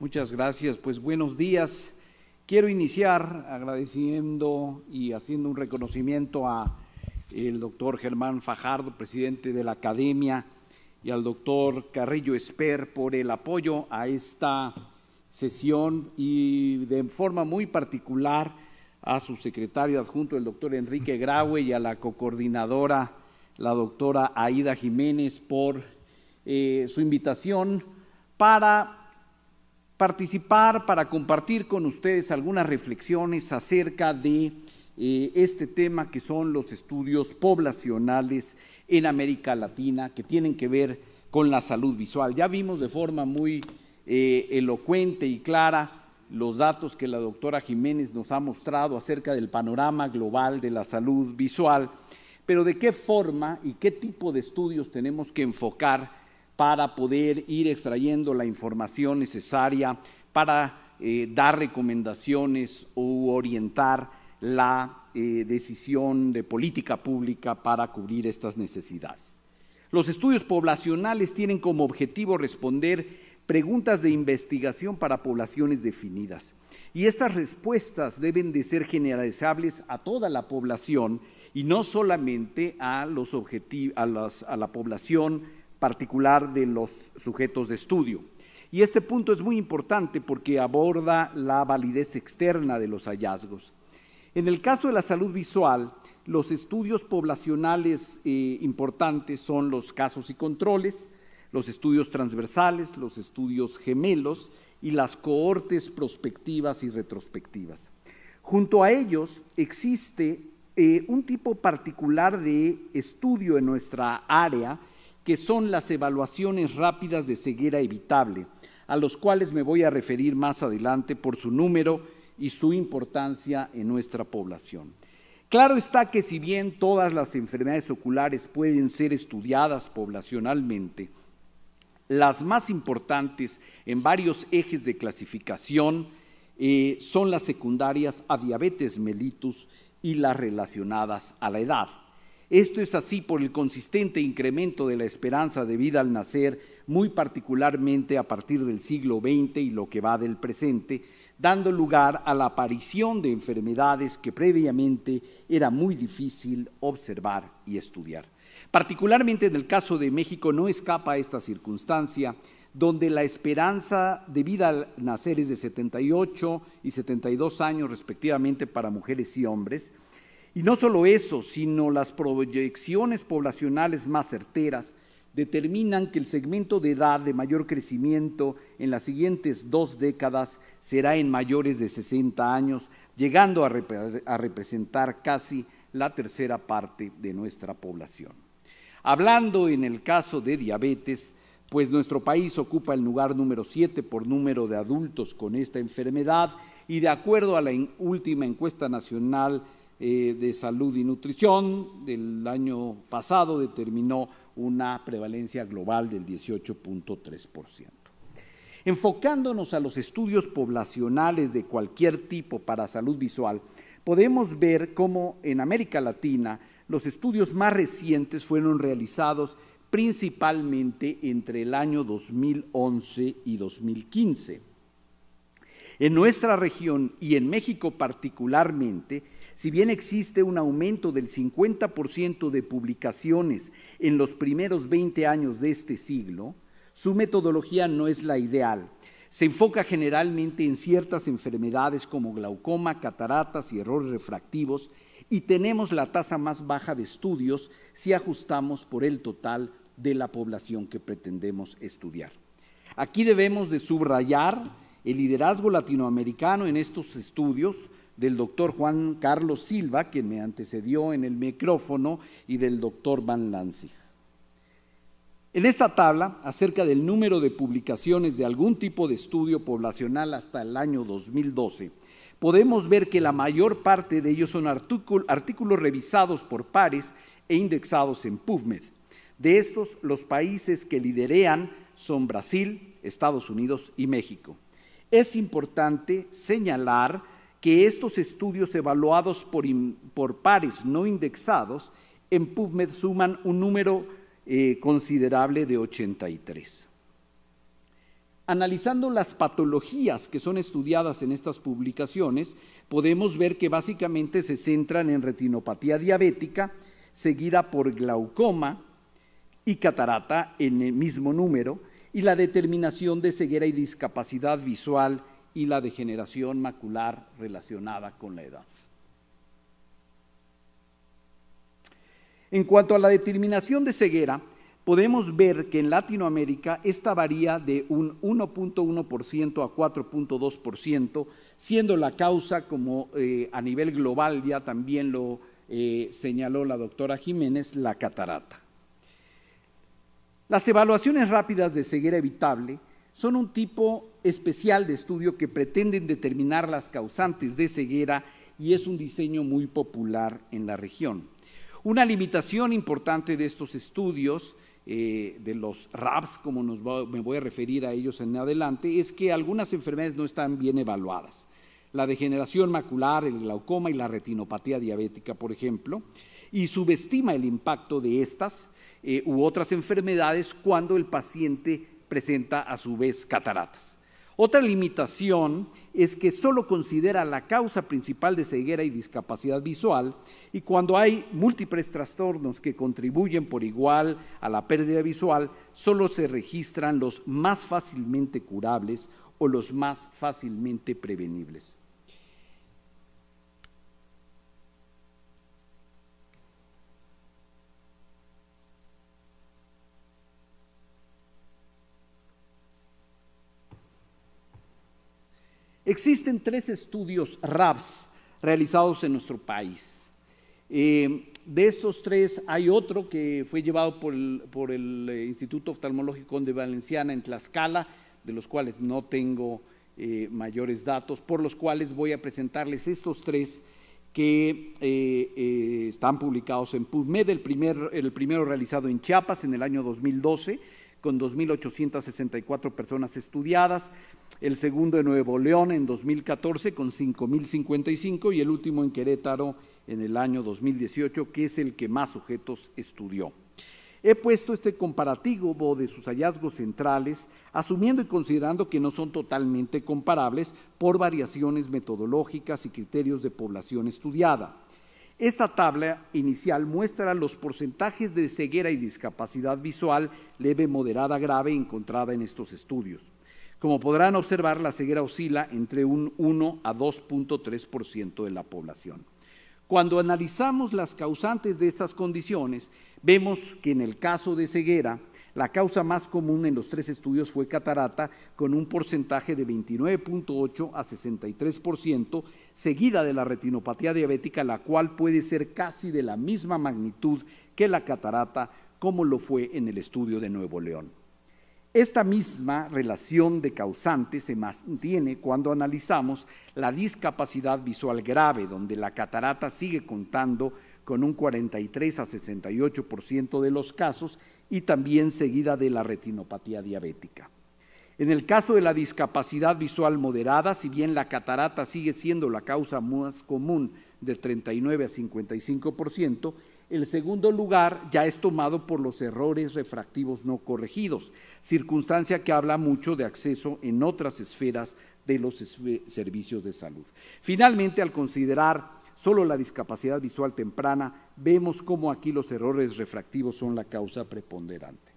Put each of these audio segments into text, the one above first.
Muchas gracias, pues buenos días. Quiero iniciar agradeciendo y haciendo un reconocimiento a el doctor Germán Fajardo, presidente de la Academia, y al doctor Carrillo Esper por el apoyo a esta sesión y de forma muy particular a su secretario adjunto, el doctor Enrique Graue, y a la cocoordinadora, la doctora Aida Jiménez, por eh, su invitación para participar, para compartir con ustedes algunas reflexiones acerca de eh, este tema que son los estudios poblacionales en América Latina que tienen que ver con la salud visual. Ya vimos de forma muy eh, elocuente y clara los datos que la doctora Jiménez nos ha mostrado acerca del panorama global de la salud visual, pero de qué forma y qué tipo de estudios tenemos que enfocar para poder ir extrayendo la información necesaria para eh, dar recomendaciones o orientar la eh, decisión de política pública para cubrir estas necesidades. Los estudios poblacionales tienen como objetivo responder preguntas de investigación para poblaciones definidas. Y estas respuestas deben de ser generalizables a toda la población y no solamente a, los a la población particular de los sujetos de estudio. Y este punto es muy importante porque aborda la validez externa de los hallazgos. En el caso de la salud visual, los estudios poblacionales eh, importantes son los casos y controles, los estudios transversales, los estudios gemelos y las cohortes prospectivas y retrospectivas. Junto a ellos existe eh, un tipo particular de estudio en nuestra área que son las evaluaciones rápidas de ceguera evitable, a los cuales me voy a referir más adelante por su número y su importancia en nuestra población. Claro está que si bien todas las enfermedades oculares pueden ser estudiadas poblacionalmente, las más importantes en varios ejes de clasificación eh, son las secundarias a diabetes mellitus y las relacionadas a la edad. Esto es así por el consistente incremento de la esperanza de vida al nacer, muy particularmente a partir del siglo XX y lo que va del presente, dando lugar a la aparición de enfermedades que previamente era muy difícil observar y estudiar. Particularmente en el caso de México no escapa esta circunstancia, donde la esperanza de vida al nacer es de 78 y 72 años respectivamente para mujeres y hombres, y no solo eso, sino las proyecciones poblacionales más certeras determinan que el segmento de edad de mayor crecimiento en las siguientes dos décadas será en mayores de 60 años, llegando a, representar casi la tercera parte de nuestra población. Hablando en el caso de diabetes, pues nuestro país ocupa el lugar número 7 por número de adultos con esta enfermedad y de acuerdo a la última encuesta nacional eh, de Salud y Nutrición del año pasado determinó una prevalencia global del 18.3%. Enfocándonos a los estudios poblacionales de cualquier tipo para salud visual, podemos ver cómo en América Latina los estudios más recientes fueron realizados principalmente entre el año 2011 y 2015. En nuestra región y en México particularmente, si bien existe un aumento del 50% de publicaciones en los primeros 20 años de este siglo, su metodología no es la ideal. Se enfoca generalmente en ciertas enfermedades como glaucoma, cataratas y errores refractivos y tenemos la tasa más baja de estudios si ajustamos por el total de la población que pretendemos estudiar. Aquí debemos de subrayar el liderazgo latinoamericano en estos estudios del doctor Juan Carlos Silva, quien me antecedió en el micrófono, y del doctor Van Lanzig. En esta tabla, acerca del número de publicaciones de algún tipo de estudio poblacional hasta el año 2012, podemos ver que la mayor parte de ellos son artículos revisados por pares e indexados en PubMed. De estos, los países que liderean son Brasil, Estados Unidos y México. Es importante señalar que estos estudios evaluados por, por pares no indexados en PubMed suman un número eh, considerable de 83. Analizando las patologías que son estudiadas en estas publicaciones, podemos ver que básicamente se centran en retinopatía diabética, seguida por glaucoma y catarata en el mismo número, y la determinación de ceguera y discapacidad visual y la degeneración macular relacionada con la edad. En cuanto a la determinación de ceguera, podemos ver que en Latinoamérica esta varía de un 1.1% a 4.2%, siendo la causa, como eh, a nivel global ya también lo eh, señaló la doctora Jiménez, la catarata. Las evaluaciones rápidas de ceguera evitable son un tipo especial de estudio que pretenden determinar las causantes de ceguera y es un diseño muy popular en la región. Una limitación importante de estos estudios, eh, de los RAPS, como me voy a referir a ellos en adelante, es que algunas enfermedades no están bien evaluadas. La degeneración macular, el glaucoma y la retinopatía diabética, por ejemplo, y subestima el impacto de estas eh, u otras enfermedades cuando el paciente presenta a su vez cataratas. Otra limitación es que solo considera la causa principal de ceguera y discapacidad visual y cuando hay múltiples trastornos que contribuyen por igual a la pérdida visual, solo se registran los más fácilmente curables o los más fácilmente prevenibles. Existen tres estudios RAPS realizados en nuestro país. Eh, de estos tres hay otro que fue llevado por el, eh, Instituto Oftalmológico de Valenciana en Tlaxcala, de los cuales no tengo eh, mayores datos, por los cuales voy a presentarles estos tres que están publicados en PubMed, el, el primero realizado en Chiapas en el año 2012 con 2.864 personas estudiadas, el segundo en Nuevo León en 2014 con 5.055 y el último en Querétaro en el año 2018, que es el que más sujetos estudió. He puesto este comparativo de sus hallazgos centrales, asumiendo y considerando que no son totalmente comparables por variaciones metodológicas y criterios de población estudiada. Esta tabla inicial muestra los porcentajes de ceguera y discapacidad visual leve, moderada, grave encontrada en estos estudios. Como podrán observar, la ceguera oscila entre un 1 a 2.3% de la población. Cuando analizamos las causantes de estas condiciones, vemos que en el caso de ceguera, la causa más común en los tres estudios fue catarata, con un porcentaje de 29.8 a 63%, seguida de la retinopatía diabética, la cual puede ser casi de la misma magnitud que la catarata, como lo fue en el estudio de Nuevo León. Esta misma relación de causantes se mantiene cuando analizamos la discapacidad visual grave, donde la catarata sigue contando con un 43 a 68% de los casos y también seguida de la retinopatía diabética. En el caso de la discapacidad visual moderada, si bien la catarata sigue siendo la causa más común del 39 a 55%, el segundo lugar ya es tomado por los errores refractivos no corregidos, circunstancia que habla mucho de acceso en otras esferas de los servicios de salud. Finalmente, al considerar solo la discapacidad visual temprana, vemos cómo aquí los errores refractivos son la causa preponderante.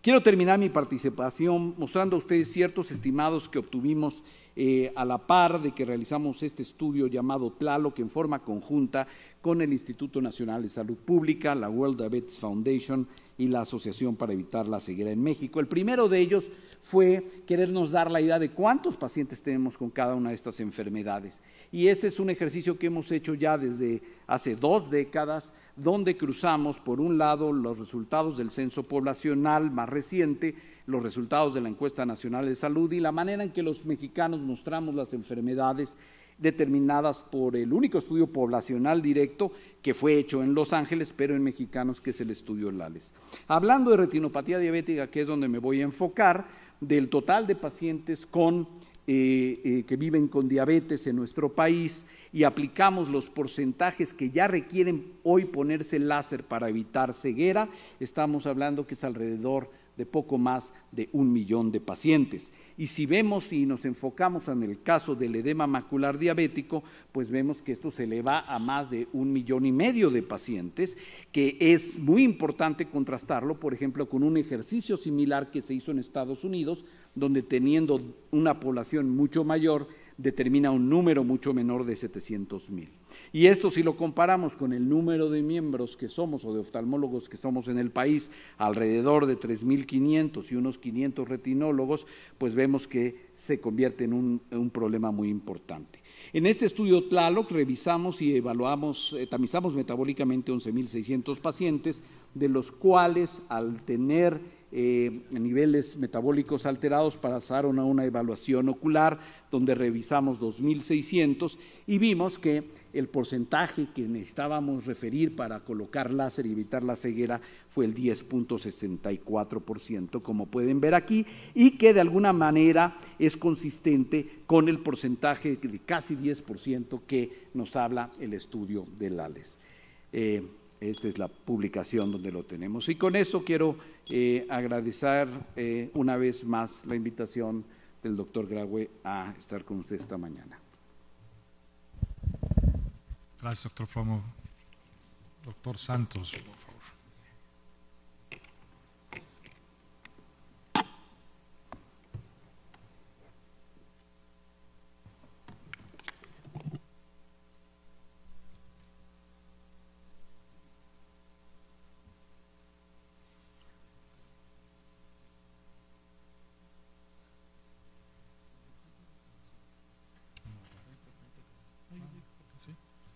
Quiero terminar mi participación mostrando a ustedes ciertos estimados que obtuvimos eh, a la par de que realizamos este estudio llamado TLALO, que en forma conjunta con el Instituto Nacional de Salud Pública, la World Diabetes Foundation, y la Asociación para Evitar la Ceguera en México. El primero de ellos fue querernos dar la idea de cuántos pacientes tenemos con cada una de estas enfermedades. Y este es un ejercicio que hemos hecho ya desde hace dos décadas, donde cruzamos, por un lado, los resultados del censo poblacional más reciente, los resultados de la encuesta nacional de salud y la manera en que los mexicanos mostramos las enfermedades determinadas por el único estudio poblacional directo que fue hecho en Los Ángeles, pero en mexicanos, que es el estudio LALES. Hablando de retinopatía diabética, que es donde me voy a enfocar, del total de pacientes con, eh, eh, que viven con diabetes en nuestro país y aplicamos los porcentajes que ya requieren hoy ponerse láser para evitar ceguera, estamos hablando que es alrededor de poco más de un millón de pacientes. Y si vemos y nos enfocamos en el caso del edema macular diabético, pues vemos que esto se eleva a más de un millón y medio de pacientes, que es muy importante contrastarlo, por ejemplo, con un ejercicio similar que se hizo en Estados Unidos, donde teniendo una población mucho mayor, determina un número mucho menor de 700.000. mil. Y esto si lo comparamos con el número de miembros que somos o de oftalmólogos que somos en el país, alrededor de 3.500 y unos 500 retinólogos, pues vemos que se convierte en un, problema muy importante. En este estudio Tlaloc revisamos y evaluamos, eh, tamizamos metabólicamente 11.600 pacientes, de los cuales al tener eh, niveles metabólicos alterados pasaron a una evaluación ocular donde revisamos 2.600 y vimos que el porcentaje que necesitábamos referir para colocar láser y evitar la ceguera fue el 10.64%, como pueden ver aquí, y que de alguna manera es consistente con el porcentaje de casi 10% que nos habla el estudio de LALES. Eh, esta es la publicación donde lo tenemos. Y con eso quiero eh, agradecer eh, una vez más la invitación del doctor Graue a estar con usted esta mañana. Gracias, doctor Fomo. Doctor Santos,